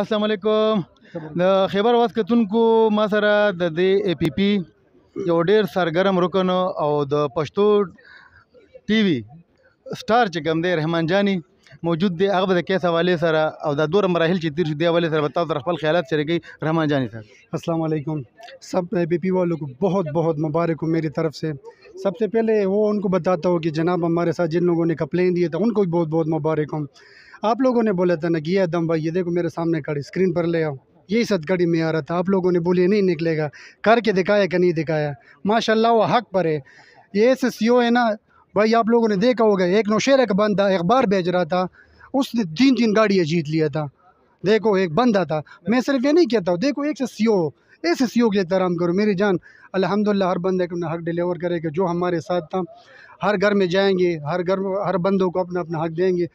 السلام علیکم د خبر واس کتونکو ما سره د دې ای پی پی یو ډیر سرګرم رکن او د پښتو ټي وي سٹار چې کوم دی رحمان جانی मौजूद अकबद केस हवाले सर अवदादोर मराहल चित्र शुद्ध हवाले सर बताओ सर खल ख्याल से गई रहमान जानी सर असलकुम सब बी पी वालों को बहुत बहुत मुबारक हो मेरी तरफ से सबसे पहले वो उनको बताता हूँ कि जनाब हमारे साथ जिन लोगों ने कंप्लेन दिए थे उनको भी बहुत बहुत मुबारक हूँ आप लोगों ने बोला था ना कि यह दम भाई ये देखो मेरे सामने खड़ी स्क्रीन पर ले आओ यही सद सदगड़ी में आ रहा था आप लोगों ने बोले नहीं निकलेगा करके दिखाया कि नहीं दिखाया माशाल्लाह वो हक पर है ये एस सी ओ है ना भाई आप लोगों ने देखा होगा एक नौशेरा का बंदा अखबार बेच रहा था उसने तीन तीन गाड़ियाँ जीत लिया था देखो एक बंदा था मैं सिर्फ ये नहीं कहता हूँ देखो एक से सी ओ ऐसे सी ओ के एहतराम करो मेरी जान अल्हम्दुलिल्लाह हर बंदे को अपना हक डिलीवर करेगा जो हमारे साथ था हर घर में जाएंगे हर घर हर बंदों को अपना अपना हक देंगे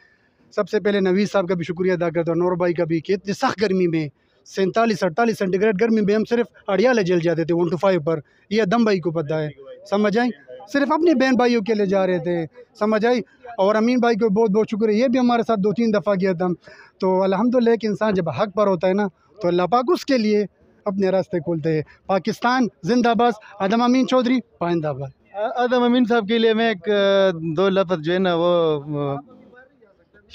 सबसे पहले नवीद साहब का भी शुक्रिया अदा करता हूँ नौर भाई का भी कि इतनी सख्त गर्मी में सैंतालीस अड़तालीस सेंटीग्रेड गर्मी में हम सिर्फ अड़ियाले जल जाते थे वन टू फाइव पर यह दम भाई को पता है समझ आएंगे सिर्फ अपने बहन भाइयों के लिए जा रहे थे समझ आई और अमीन भाई को बहुत बहुत शुक्र है ये भी हमारे साथ दो तीन दफ़ा गया था तो अलहमदिल्ला एक इंसान जब हक पर होता है ना तो अल्लाह पाक उसके लिए अपने रास्ते खोलते हैं पाकिस्तान जिंदाबाद आदम अमीन चौधरी पाइंदाबाद आदम अमीन साहब के लिए मैं एक दो लफ्ज़ जो है ना वो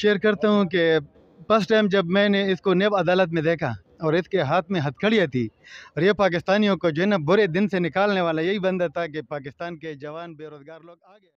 शेयर करता हूँ कि फर्स्ट टाइम जब मैंने इसको नेब अदालत में देखा और इसके हाथ में हथकड़ियाँ थी और ये पाकिस्तानियों को जो है ना बुरे दिन से निकालने वाला यही बंदा था कि पाकिस्तान के जवान बेरोज़गार लोग आ गए